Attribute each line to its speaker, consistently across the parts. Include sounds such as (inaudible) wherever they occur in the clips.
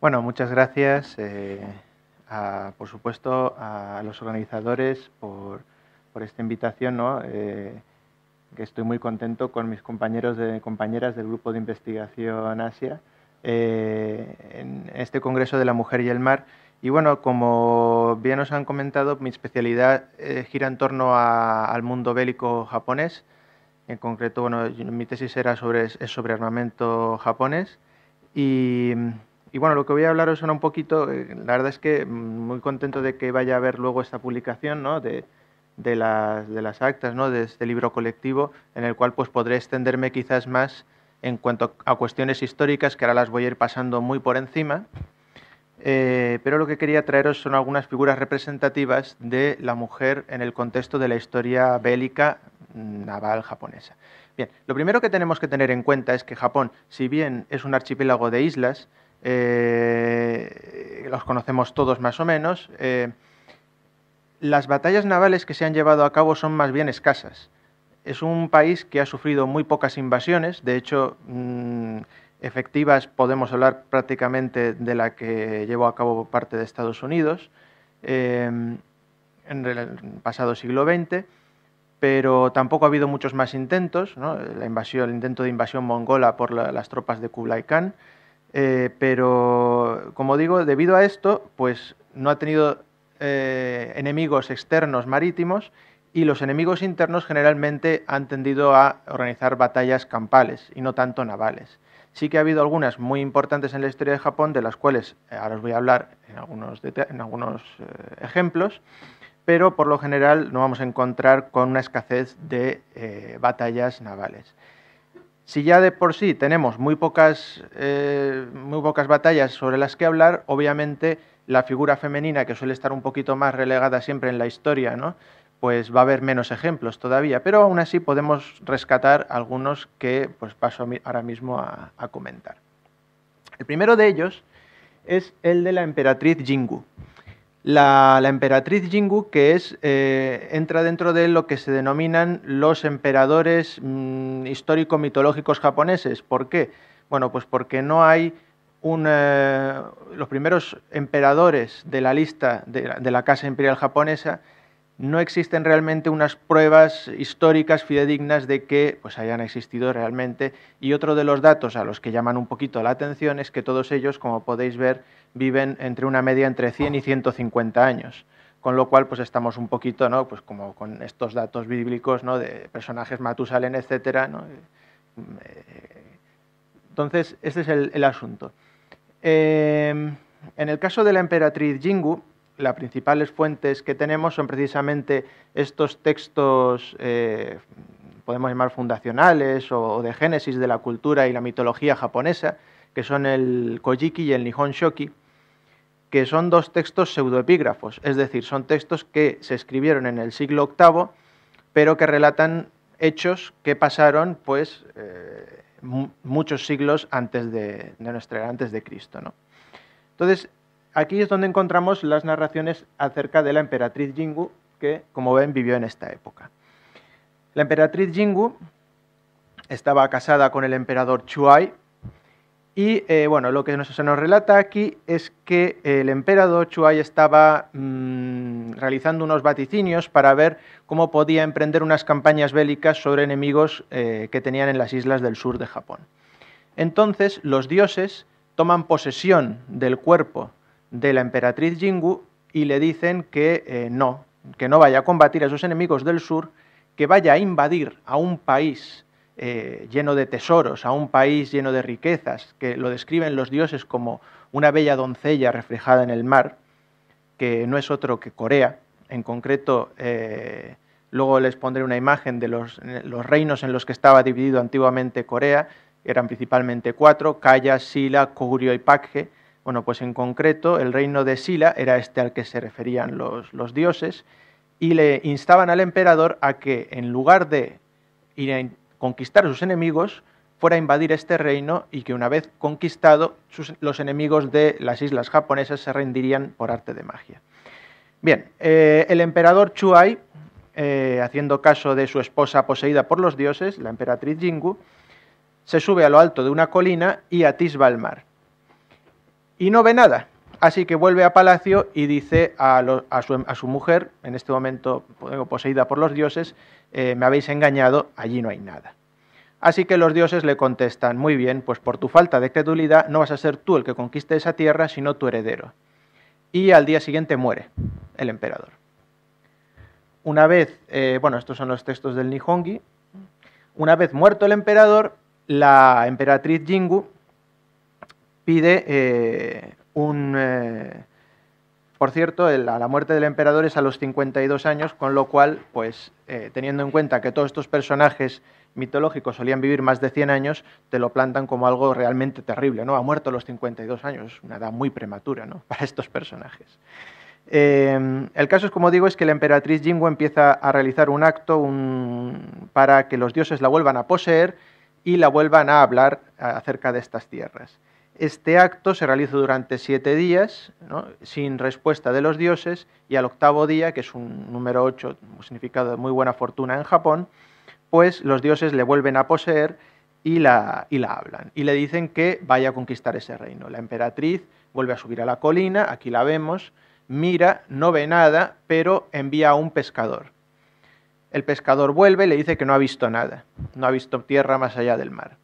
Speaker 1: Bueno, muchas gracias, eh, a, por supuesto, a los organizadores por, esta invitación, eh, que estoy muy contento con mis compañeros y compañeras del Grupo de Investigación Asia eh, en este Congreso de la Mujer y el Mar. Y bueno, como bien os han comentado, mi especialidad gira en torno al mundo bélico japonés. En concreto, bueno, mi tesis era sobre, es sobre armamento japonés y y bueno, lo que voy a hablaros ahora un poquito, eh, la verdad es que mm, muy contento de que vaya a haber luego esta publicación de, las, actas, ¿no? de este libro colectivo, en el cual pues podré extenderme quizás más en cuanto a cuestiones históricas, que ahora las voy a ir pasando muy por encima. Eh, pero lo que quería traeros son algunas figuras representativas de la mujer en el contexto de la historia bélica mm, naval japonesa. Bien, lo primero que tenemos que tener en cuenta es que Japón, si bien es un archipiélago de islas, eh, los conocemos todos más o menos, eh, las batallas navales que se han llevado a cabo son más bien escasas. Es un país que ha sufrido muy pocas invasiones, de hecho, mm, efectivas podemos hablar prácticamente de la que llevó a cabo parte de Estados Unidos eh, en el pasado siglo XX, pero tampoco ha habido muchos más intentos, la invasión, el intento de invasión mongola por las tropas de Kublai Khan, eh, pero, como digo, debido a esto, pues no ha tenido eh, enemigos externos marítimos y los enemigos internos generalmente han tendido a organizar batallas campales y no tanto navales. Sí que ha habido algunas muy importantes en la historia de Japón, de las cuales eh, ahora os voy a hablar en algunos, ejemplos, pero por lo general no vamos a encontrar con una escasez de batallas navales. Si ya de por sí tenemos muy pocas, eh, muy pocas batallas sobre las que hablar, obviamente la figura femenina, que suele estar un poquito más relegada siempre en la historia, ¿no? pues va a haber menos ejemplos todavía, pero aún así podemos rescatar algunos que pues, paso ahora mismo a, a comentar. El primero de ellos es el de la emperatriz Jingu la, emperatriz Jingu, que es, eh, entra dentro de lo que se denominan los emperadores mm, histórico-mitológicos japoneses. ¿Por qué? Bueno, pues porque no hay un, eh, los primeros emperadores de la lista de, de, la Casa Imperial japonesa, no existen realmente unas pruebas históricas fidedignas de que pues, hayan existido realmente. Y otro de los datos a los que llaman un poquito la atención es que todos ellos, como podéis ver, viven entre una media entre 100 y 150 años. Con lo cual, pues estamos un poquito, ¿no? Pues como con estos datos bíblicos, ¿no? De personajes matusalen, etcétera, eh, Entonces, este es el, asunto. Eh, en el caso de la emperatriz Jingu, las principales fuentes que tenemos son precisamente estos textos, eh, podemos llamar fundacionales, o de génesis de la cultura y la mitología japonesa, que son el Kojiki y el Nihon Shoki, que son dos textos pseudoepígrafos, es decir, son textos que se escribieron en el siglo VIII, pero que relatan hechos que pasaron pues, eh, muchos siglos antes de, de, nuestra, antes de Cristo. ¿no? Entonces, aquí es donde encontramos las narraciones acerca de la emperatriz Jingu, que, como ven, vivió en esta época. La emperatriz Jingu estaba casada con el emperador Chuai, y eh, bueno, lo que se nos relata aquí es que el emperador Chuai estaba mm, realizando unos vaticinios para ver cómo podía emprender unas campañas bélicas sobre enemigos eh, que tenían en las islas del sur de Japón. Entonces, los dioses toman posesión del cuerpo de la emperatriz Jingu y le dicen que eh, no, que no vaya a combatir a esos enemigos del sur, que vaya a invadir a un país eh, lleno de tesoros, a un país lleno de riquezas, que lo describen los dioses como una bella doncella reflejada en el mar, que no es otro que Corea. En concreto, eh, luego les pondré una imagen de los, los, reinos en los que estaba dividido antiguamente Corea, eran principalmente cuatro, Kaya, Sila, Koguryo y Pakje. Bueno, pues en concreto el reino de Sila era este al que se referían los, los dioses y le instaban al emperador a que en lugar de ir a conquistar a sus enemigos, fuera a invadir este reino y que una vez conquistado los enemigos de las islas japonesas se rendirían por arte de magia. Bien, eh, el emperador Chuai, eh, haciendo caso de su esposa poseída por los dioses, la emperatriz Jingu, se sube a lo alto de una colina y atisba al mar. Y no ve nada, Así que vuelve a palacio y dice a, su, mujer, en este momento pues, poseída por los dioses, eh, me habéis engañado, allí no hay nada. Así que los dioses le contestan, muy bien, pues por tu falta de credulidad no vas a ser tú el que conquiste esa tierra, sino tu heredero. Y al día siguiente muere el emperador. Una vez, eh, bueno, estos son los textos del Nihongi, una vez muerto el emperador, la emperatriz Jingu pide eh, eh, por cierto, la muerte del emperador es a los 52 años, con lo cual, pues, eh, teniendo en cuenta que todos estos personajes mitológicos solían vivir más de 100 años, te lo plantan como algo realmente terrible, ¿no? Ha muerto a los 52 años, una edad muy prematura, ¿no? (laughs) Para estos personajes. Em, el caso es, como digo, es que la emperatriz Jingu empieza a realizar un acto para que los dioses la vuelvan a poseer y la vuelvan a hablar acerca de estas tierras. Este acto se realiza durante siete días, sin respuesta de los dioses, y al octavo día, que es un número un significado de muy buena fortuna en Japón, pues los dioses le vuelven a poseer y la, y la hablan, y le dicen que vaya a conquistar ese reino. La emperatriz vuelve a subir a la colina, aquí la vemos, mira, no ve nada, pero envía a un pescador. El pescador vuelve y le dice que no ha visto nada, no ha visto tierra más allá del mar.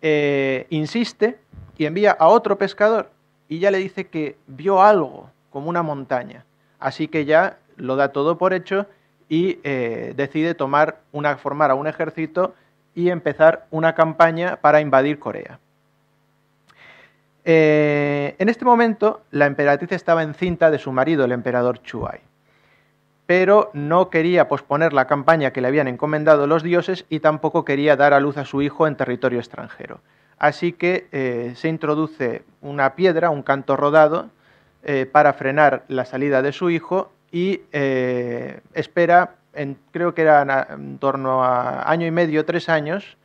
Speaker 1: Eh, insiste y envía a otro pescador y ya le dice que vio algo como una montaña. Así que ya lo da todo por hecho y eh, decide tomar una, formar a un ejército y empezar una campaña para invadir Corea. Eh, en este momento, la emperatriz estaba encinta de su marido, el emperador Chuai pero no quería posponer la campaña que le habían encomendado los dioses y tampoco quería dar a luz a su hijo en territorio extranjero. Así que eh, se introduce una piedra, un canto rodado, eh, para frenar la salida de su hijo y eh, espera, creo que era en torno a año y medio, tres años,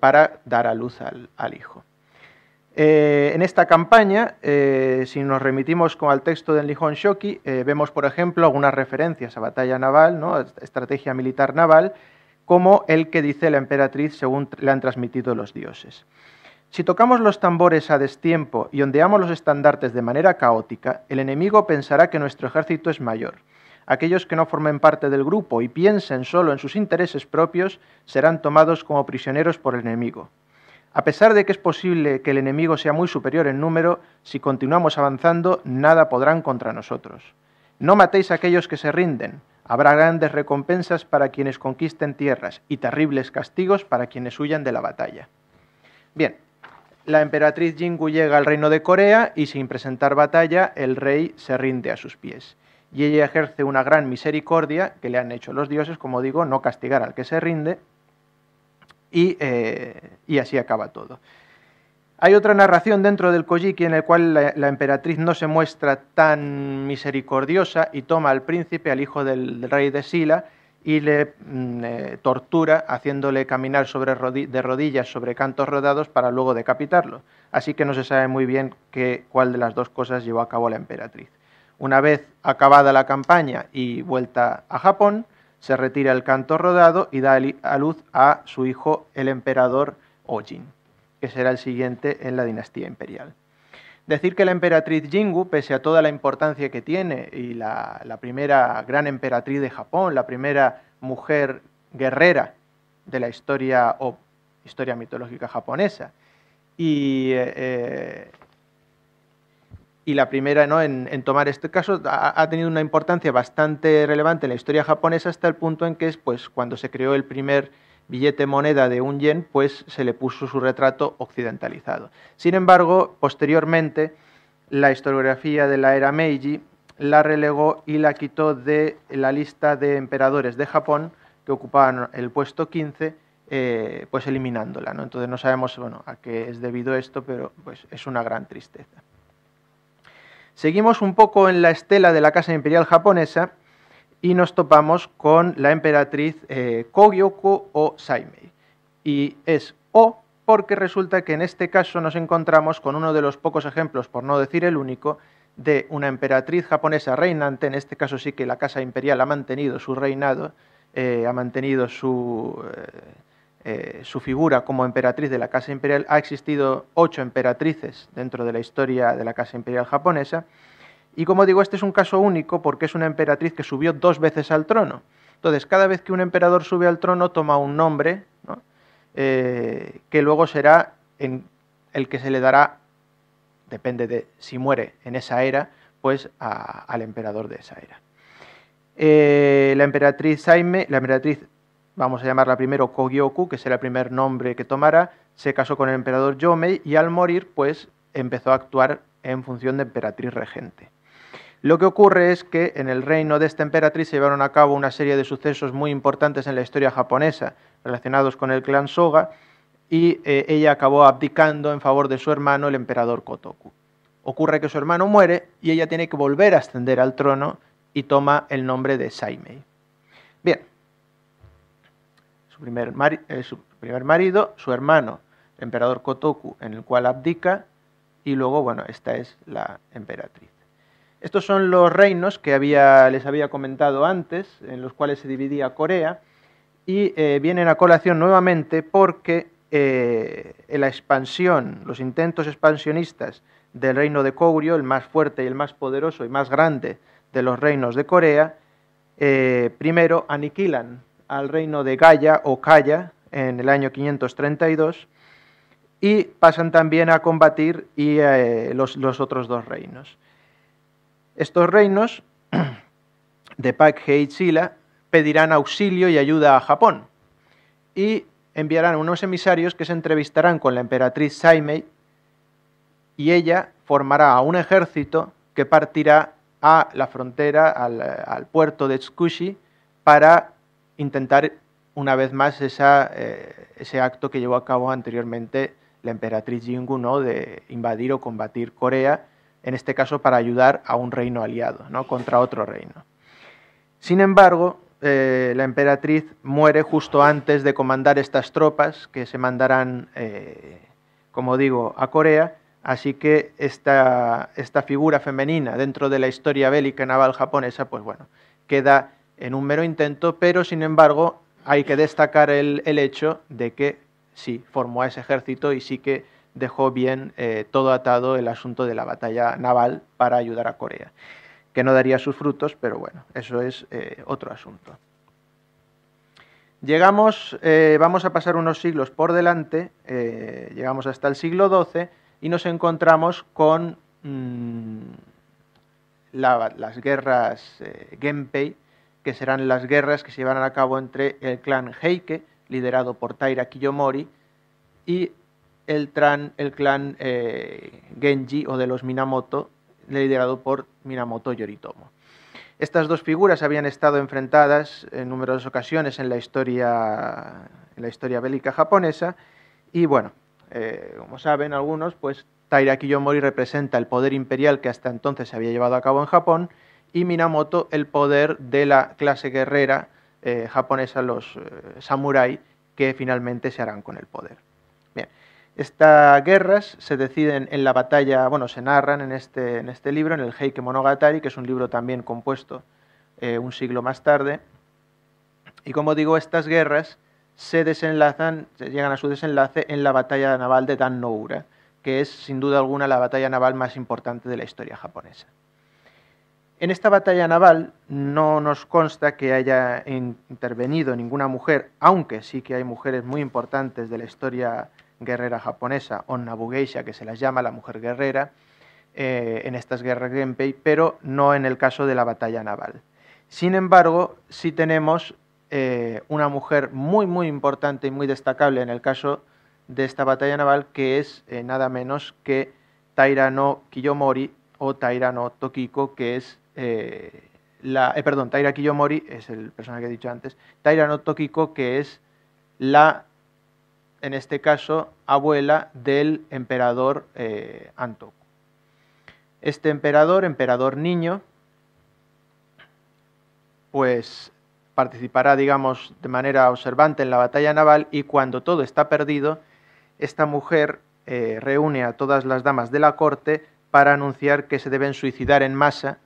Speaker 1: para dar a luz al hijo. Eh, en esta campaña, eh, si nos remitimos con, al texto del Nihon Shoki, eh, vemos, por ejemplo, algunas referencias a batalla naval, ¿no? estrategia militar naval, como el que dice la emperatriz según le han transmitido los dioses. Si tocamos los tambores a destiempo y ondeamos los estandartes de manera caótica, el enemigo pensará que nuestro ejército es mayor. Aquellos que no formen parte del grupo y piensen solo en sus intereses propios serán tomados como prisioneros por el enemigo. A pesar de que es posible que el enemigo sea muy superior en número, si continuamos avanzando, nada podrán contra nosotros. No matéis a aquellos que se rinden. Habrá grandes recompensas para quienes conquisten tierras y terribles castigos para quienes huyan de la batalla. Bien, la emperatriz Jingu llega al reino de Corea y sin presentar batalla, el rey se rinde a sus pies. Y ella ejerce una gran misericordia que le han hecho los dioses, como digo, no castigar al que se rinde, eh, y, así acaba todo. Hay otra narración dentro del Kojiki en la cual la, emperatriz no se muestra tan misericordiosa y toma al príncipe, al hijo del, rey de Sila, y le mm, eh, tortura haciéndole caminar sobre de rodillas sobre cantos rodados para luego decapitarlo. Así que no se sabe muy bien cuál de las dos cosas llevó a cabo la emperatriz. Una vez acabada la campaña y vuelta a Japón, se retira el canto rodado y da a luz a su hijo el emperador Ojin, que será el siguiente en la dinastía imperial. Decir que la emperatriz Jingu, pese a toda la importancia que tiene y la, primera gran emperatriz de Japón, la primera mujer guerrera de la historia o historia mitológica japonesa, y eh, eh, y la primera ¿no? en, tomar este caso ha, tenido una importancia bastante relevante en la historia japonesa hasta el punto en que es pues, cuando se creó el primer billete moneda de un yen, pues se le puso su retrato occidentalizado. Sin embargo, posteriormente, la historiografía de la era Meiji la relegó y la quitó de la lista de emperadores de Japón que ocupaban el puesto 15, eh, pues eliminándola. Entonces no sabemos bueno, a qué es debido esto, pero pues, es una gran tristeza. Seguimos un poco en la estela de la Casa Imperial japonesa y nos topamos con la emperatriz eh, Kogyoku o Saimei. Y es O porque resulta que en este caso nos encontramos con uno de los pocos ejemplos, por no decir el único, de una emperatriz japonesa reinante, en este caso sí que la Casa Imperial ha mantenido su reinado, eh, ha mantenido su... Eh, eh, su figura como emperatriz de la Casa Imperial. Ha existido ocho emperatrices dentro de la historia de la Casa Imperial japonesa. Y como digo, este es un caso único porque es una emperatriz que subió dos veces al trono. Entonces, cada vez que un emperador sube al trono, toma un nombre eh, que luego será el que se le dará, depende de si muere en esa era, pues al emperador de esa era. Eh, la emperatriz Saime, la emperatriz vamos a llamarla primero Kogyoku, que será el primer nombre que tomara, se casó con el emperador Yomei y al morir, pues empezó a actuar en función de emperatriz regente. Lo que ocurre es que en el reino de esta emperatriz se llevaron a cabo una serie de sucesos muy importantes en la historia japonesa relacionados con el clan Soga y eh, ella acabó abdicando en favor de su hermano, el emperador Kotoku. Ocurre que su hermano muere y ella tiene que volver a ascender al trono y toma el nombre de Saimei. Bien, eh, su primer, marido, su hermano, el emperador Kotoku, en el cual abdica, y luego, bueno, esta es la emperatriz. Estos son los reinos que había, les había comentado antes, en los cuales se dividía Corea, y eh, vienen a colación nuevamente porque eh, la expansión, los intentos expansionistas del reino de Goryeo, el más fuerte y el más poderoso y más grande de los reinos de Corea, primero aniquilan al reino de Gaia o Kaya en el año 532 y pasan también a combatir y, eh, los, otros dos reinos. Estos reinos (clears throat) de Pakhe y Chila pedirán auxilio y ayuda a Japón y enviarán unos emisarios que se entrevistarán con la emperatriz Saimei y ella formará a un ejército que partirá a la frontera, al, al puerto de Tsukushi, para intentar una vez más eh, ese acto que llevó a cabo anteriormente la emperatriz Jingu de invadir o combatir Corea, en este caso para ayudar a un reino aliado ¿no? contra otro reino. Sin embargo, eh, la emperatriz muere justo antes de comandar estas tropas que se mandarán, eh, como digo, a Corea, así que esta, esta figura femenina dentro de la historia bélica naval japonesa, pues bueno, queda en un mero intento, pero sin embargo hay que destacar el, hecho de que sí, formó a ese ejército y sí que dejó bien eh, todo atado el asunto de la batalla naval para ayudar a Corea, que no daría sus frutos, pero bueno, eso es eh, otro asunto. Llegamos, eh, vamos a pasar unos siglos por delante, llegamos hasta el siglo XII y nos encontramos con mm, las guerras Genpei, que serán las guerras que se llevarán a cabo entre el clan Heike, liderado por Taira Kiyomori, y el, clan eh, Genji o de los Minamoto, liderado por Minamoto Yoritomo. Estas dos figuras habían estado enfrentadas en numerosas ocasiones en la historia, la historia bélica japonesa y bueno, eh, como saben algunos, pues Taira Kiyomori representa el poder imperial que hasta entonces se había llevado a cabo en Japón y Minamoto el poder de la clase guerrera eh, japonesa, los eh, samurái que finalmente se harán con el poder. Bien, estas guerras se deciden en la batalla, bueno, se narran en este, en este libro, en el Heike Monogatari, que es un libro también compuesto eh, un siglo más tarde. Y como digo, estas guerras se desenlazan, llegan a su desenlace en la batalla naval de Dan Noura, que es sin duda alguna la batalla naval más importante de la historia japonesa. En esta batalla naval no nos consta que haya intervenido ninguna mujer, aunque sí que hay mujeres muy importantes de la historia guerrera japonesa, Onnabugeisha, que se las llama la mujer guerrera, eh, en estas guerras Genpei, pero no en el caso de la batalla naval. Sin embargo, sí tenemos eh, una mujer muy, muy importante y muy destacable en el caso de esta batalla naval, que es eh, nada menos que Taira no Kiyomori o Taira no Tokiko, que es eh, la, eh, perdón, Taira Kiyomori es el personaje que he dicho antes, Taira no Tokiko, que es la, en este caso, abuela del emperador eh, Antoku. Este emperador, emperador niño, pues participará, digamos, de manera observante en la batalla naval y cuando todo está perdido, esta mujer reúne a todas las damas de la corte para anunciar que se deben suicidar en masa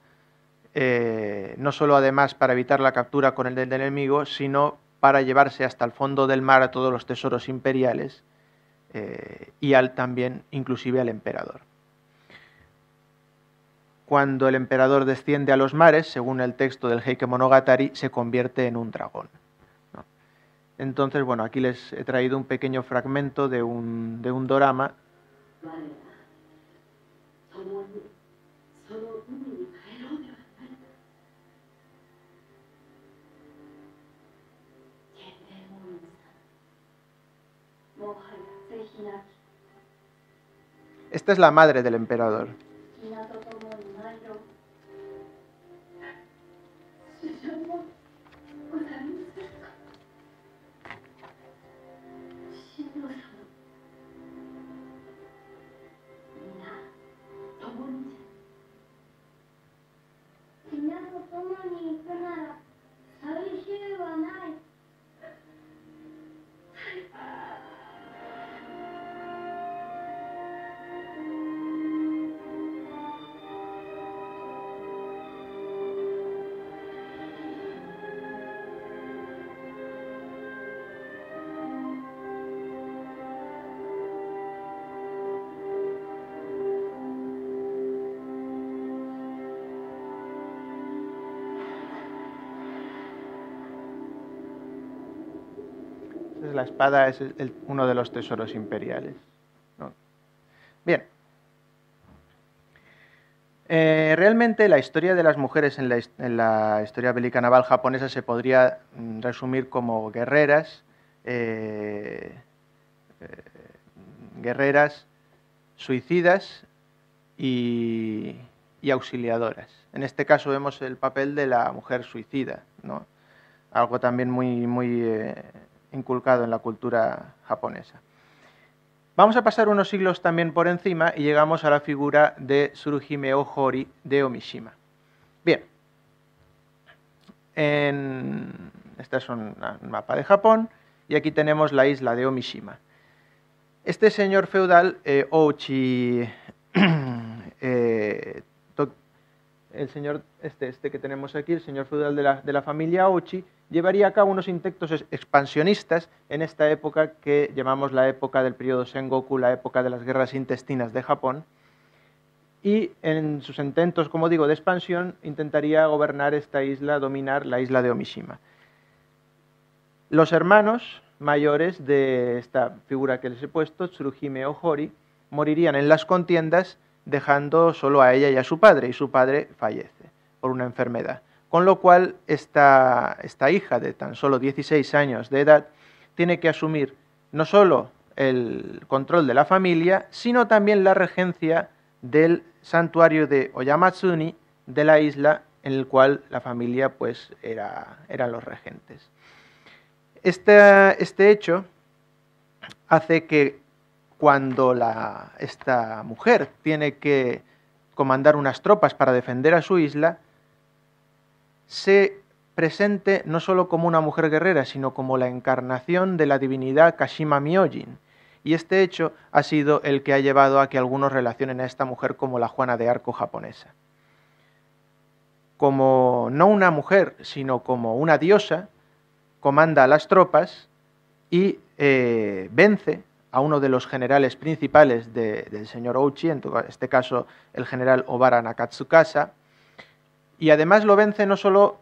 Speaker 1: eh, no solo además para evitar la captura con el del enemigo, sino para llevarse hasta el fondo del mar a todos los tesoros imperiales eh, y al también inclusive al emperador. Cuando el emperador desciende a los mares, según el texto del Heike Monogatari, se convierte en un dragón. Entonces, bueno, aquí les he traído un pequeño fragmento de un, de un dorama. Esta es la madre del emperador. la espada es uno de los tesoros imperiales. Bien. Eh, realmente la historia de las mujeres en la, historia bélica naval japonesa se podría mm, resumir como guerreras, eh, eh, guerreras suicidas y, auxiliadoras. En este caso vemos el papel de la mujer suicida, ¿no? algo también muy, muy inculcado en la cultura japonesa. Vamos a pasar unos siglos también por encima y llegamos a la figura de Tsuruhime Ohori de Omishima. Bien, en... este es un mapa de Japón y aquí tenemos la isla de Omishima. Este señor feudal, eh, Ochi, (clears throat) eh, el señor este, este, que tenemos aquí, el señor feudal de la, de la familia Ochi, llevaría a cabo unos intentos expansionistas en esta época que llamamos la época del periodo Sengoku, la época de las guerras intestinas de Japón, y en sus intentos, como digo, de expansión, intentaría gobernar esta isla, dominar la isla de Omishima. Los hermanos mayores de esta figura que les he puesto, Tsuruhime Ohori, morirían en las contiendas dejando solo a ella y a su padre, y su padre fallece por una enfermedad. Con lo cual, esta, hija de tan solo 16 años de edad tiene que asumir no solo el control de la familia, sino también la regencia del santuario de Oyamatsuni de la isla en el cual la familia pues era, eran los regentes. Este, este hecho hace que cuando esta mujer tiene que comandar unas tropas para defender a su isla, se presente no solo como una mujer guerrera, sino como la encarnación de la divinidad Kashima Myojin. Y este hecho ha sido el que ha llevado a que algunos relacionen a esta mujer como la Juana de Arco japonesa. Como no una mujer, sino como una diosa, comanda a las tropas y eh, vence a uno de los generales principales del señor Ouchi, en este caso el general Obara Nakatsukasa, y además lo vence no solo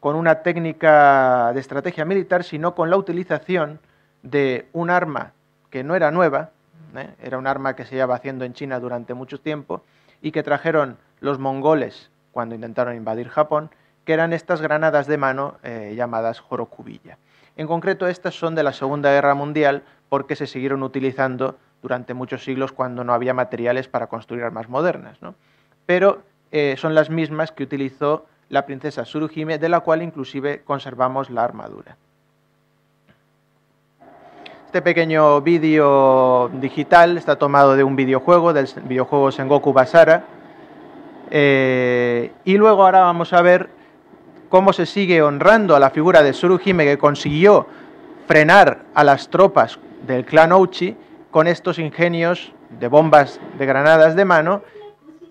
Speaker 1: con una técnica de estrategia militar, sino con la utilización de un arma que no era nueva, ¿eh? era un arma que se llevaba haciendo en China durante mucho tiempo y que trajeron los mongoles cuando intentaron invadir Japón, que eran estas granadas de mano eh, llamadas jorokubilla. En concreto, estas son de la Segunda Guerra Mundial porque se siguieron utilizando durante muchos siglos cuando no había materiales para construir armas modernas. ¿no? Pero eh, son las mismas que utilizó la princesa Suruhime, de la cual inclusive conservamos la armadura. Este pequeño vídeo digital está tomado de un videojuego, del videojuego Sengoku Basara. Eh, y luego ahora vamos a ver cómo se sigue honrando a la figura de Suruhime que consiguió frenar a las tropas del clan Ouchi con estos ingenios de bombas de granadas de mano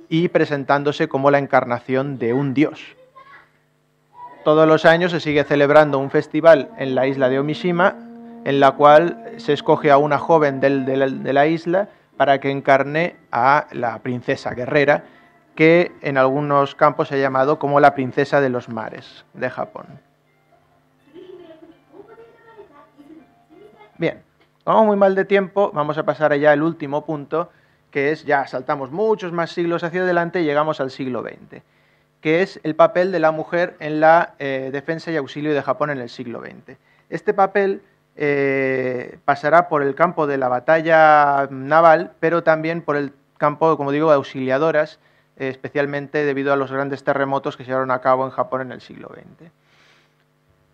Speaker 1: y presentándose como la encarnación de un dios. Todos los años se sigue celebrando un festival en la isla de Omishima, en la cual se escoge a una joven de, la, isla para que encarne a la princesa guerrera, que en algunos campos se ha llamado como la princesa de los mares de Japón. Bien, vamos muy mal de tiempo, vamos a pasar allá al último punto, que es, ya saltamos muchos más siglos hacia adelante y llegamos al siglo XX, que es el papel de la mujer en la eh, defensa y auxilio de Japón en el siglo XX. Este papel eh, pasará por el campo de la batalla naval, pero también por el campo, como digo, de auxiliadoras, eh, especialmente debido a los grandes terremotos que llevaron a cabo en Japón en el siglo XX.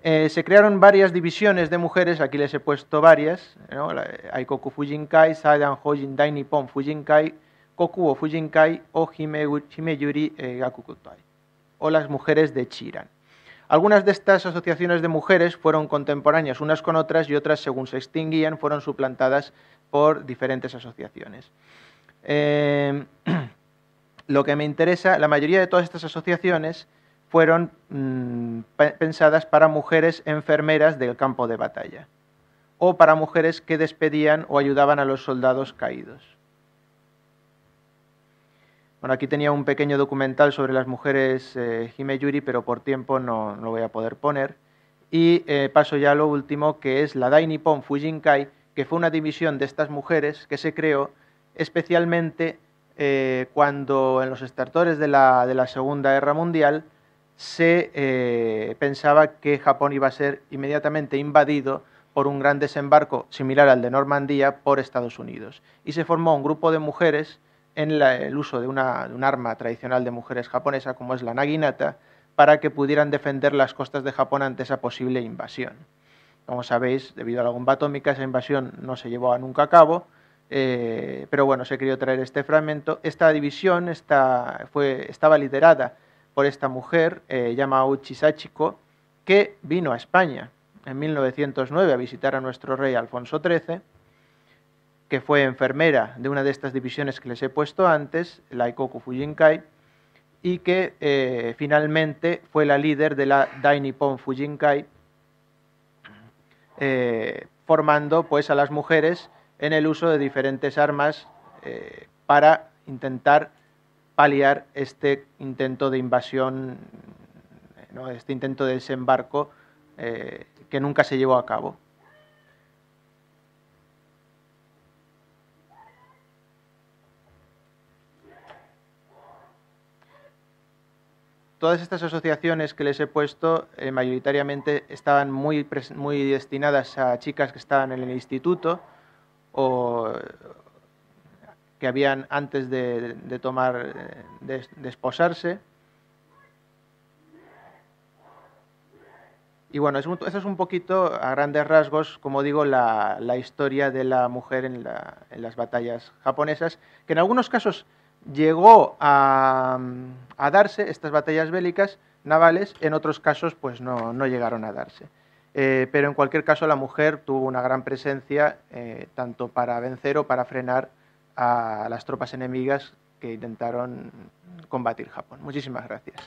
Speaker 1: Eh, se crearon varias divisiones de mujeres, aquí les he puesto varias, ¿no? Aikoku Fujinkai, Saidan Hojin Dai Nippon Fujinkai, Koku o Fujinkai o Himeyuri eh, Gakukutai, o las mujeres de Chiran. Algunas de estas asociaciones de mujeres fueron contemporáneas unas con otras y otras, según se extinguían, fueron suplantadas por diferentes asociaciones. Eh, (clears throat) lo que me interesa, la mayoría de todas estas asociaciones fueron mm, pensadas para mujeres enfermeras del campo de batalla o para mujeres que despedían o ayudaban a los soldados caídos. Bueno, aquí tenía un pequeño documental sobre las mujeres eh, Himeyuri, pero por tiempo no, lo voy a poder poner. Y eh, paso ya a lo último, que es la Dai Nippon Fujinkai, que fue una división de estas mujeres que se creó especialmente eh, cuando en los estertores de la Segunda Guerra Mundial se eh, pensaba que Japón iba a ser inmediatamente invadido por un gran desembarco similar al de Normandía por Estados Unidos. Y se formó un grupo de mujeres en el uso de, un arma tradicional de mujeres japonesa como es la naginata para que pudieran defender las costas de Japón ante esa posible invasión. Como sabéis, debido a la bomba atómica, esa invasión no se llevó nunca a cabo, eh, pero bueno, se quería traer este fragmento. Esta división estaba liderada por esta mujer, eh, Yamauchi Sachiko, que vino a España en 1909 a visitar a nuestro rey Alfonso XIII, que fue enfermera de una de estas divisiones que les he puesto antes, la Ikoku Fujinkai, y que eh, finalmente fue la líder de la Nippon Fujinkai, eh, formando pues, a las mujeres en el uso de diferentes armas eh, para intentar aliar este intento de invasión, este intento de desembarco eh, que nunca se llevó a cabo. todas estas asociaciones que les he puesto eh, mayoritariamente estaban muy, muy destinadas a chicas que estaban en el instituto o, que habían antes de, tomar, eh, de, esposarse. Y bueno, eso es un poquito, a grandes rasgos, como digo, la, historia de la mujer en, las batallas japonesas, que en algunos casos llegó a, darse, estas batallas bélicas navales, en otros casos pues no, llegaron a darse. Eh, pero en cualquier caso la mujer tuvo una gran presencia, eh, tanto para vencer o para frenar a las tropas enemigas que intentaron combatir Japón. Muchísimas gracias.